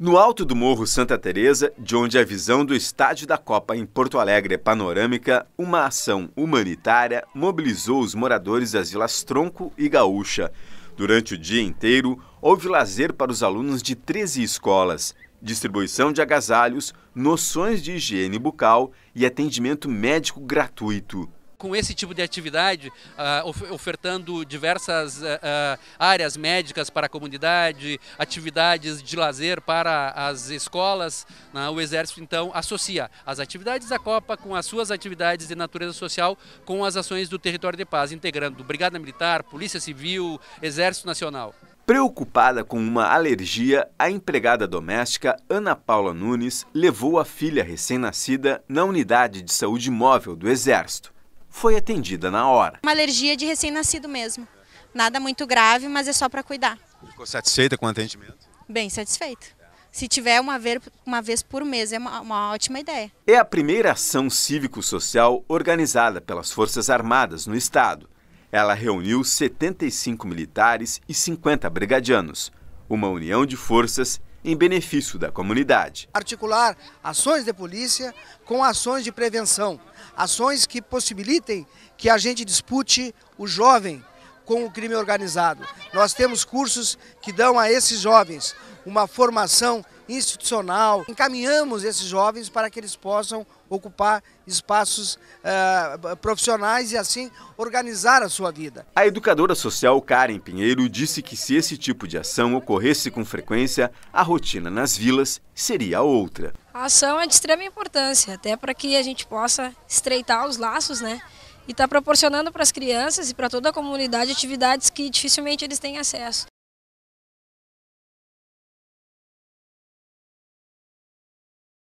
No alto do Morro Santa Teresa, de onde a visão do estádio da Copa em Porto Alegre é panorâmica, uma ação humanitária mobilizou os moradores das vilas Tronco e Gaúcha. Durante o dia inteiro, houve lazer para os alunos de 13 escolas, distribuição de agasalhos, noções de higiene bucal e atendimento médico gratuito com esse tipo de atividade, uh, ofertando diversas uh, uh, áreas médicas para a comunidade, atividades de lazer para as escolas. Né? O Exército, então, associa as atividades da Copa com as suas atividades de natureza social com as ações do território de paz, integrando Brigada Militar, Polícia Civil, Exército Nacional. Preocupada com uma alergia, a empregada doméstica Ana Paula Nunes levou a filha recém-nascida na unidade de saúde móvel do Exército foi atendida na hora. Uma alergia de recém-nascido mesmo. Nada muito grave, mas é só para cuidar. Ficou satisfeita com o atendimento? Bem satisfeita. Se tiver uma vez, uma vez por mês, é uma, uma ótima ideia. É a primeira ação cívico-social organizada pelas Forças Armadas no Estado. Ela reuniu 75 militares e 50 brigadianos, uma união de forças em benefício da comunidade. Articular ações de polícia com ações de prevenção, ações que possibilitem que a gente dispute o jovem com o crime organizado. Nós temos cursos que dão a esses jovens uma formação institucional, encaminhamos esses jovens para que eles possam ocupar espaços uh, profissionais e assim organizar a sua vida. A educadora social Karen Pinheiro disse que se esse tipo de ação ocorresse com frequência, a rotina nas vilas seria outra. A ação é de extrema importância, até para que a gente possa estreitar os laços, né? E está proporcionando para as crianças e para toda a comunidade atividades que dificilmente eles têm acesso.